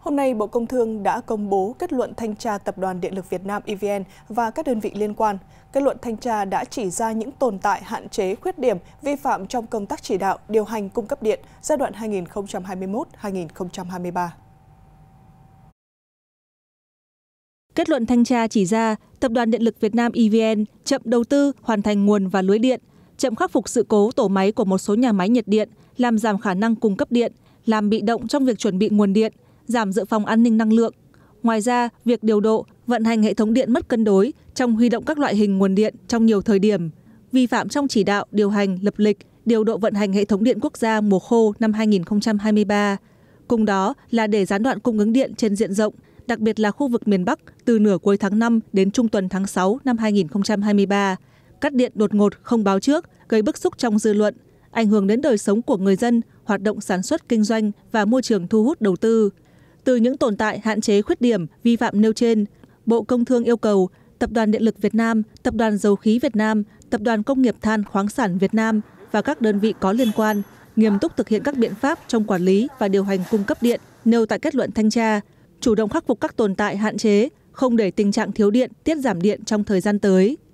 Hôm nay, Bộ Công Thương đã công bố kết luận thanh tra Tập đoàn Điện lực Việt Nam EVN và các đơn vị liên quan. Kết luận thanh tra đã chỉ ra những tồn tại hạn chế, khuyết điểm, vi phạm trong công tác chỉ đạo, điều hành cung cấp điện giai đoạn 2021-2023. Kết luận thanh tra chỉ ra Tập đoàn Điện lực Việt Nam EVN chậm đầu tư, hoàn thành nguồn và lưới điện, chậm khắc phục sự cố tổ máy của một số nhà máy nhiệt điện, làm giảm khả năng cung cấp điện, làm bị động trong việc chuẩn bị nguồn điện, giảm dự phòng an ninh năng lượng ngoài ra việc điều độ vận hành hệ thống điện mất cân đối trong huy động các loại hình nguồn điện trong nhiều thời điểm vi phạm trong chỉ đạo điều hành lập lịch điều độ vận hành hệ thống điện quốc gia mùa khô năm 2023 cùng đó là để gián đoạn cung ứng điện trên diện rộng đặc biệt là khu vực miền Bắc từ nửa cuối tháng 5 đến trung tuần tháng 6 năm 2023 cắt điện đột ngột không báo trước gây bức xúc trong dư luận ảnh hưởng đến đời sống của người dân hoạt động sản xuất kinh doanh và môi trường thu hút đầu tư từ những tồn tại hạn chế khuyết điểm vi phạm nêu trên bộ công thương yêu cầu tập đoàn điện lực việt nam tập đoàn dầu khí việt nam tập đoàn công nghiệp than khoáng sản việt nam và các đơn vị có liên quan nghiêm túc thực hiện các biện pháp trong quản lý và điều hành cung cấp điện nêu tại kết luận thanh tra chủ động khắc phục các tồn tại hạn chế không để tình trạng thiếu điện tiết giảm điện trong thời gian tới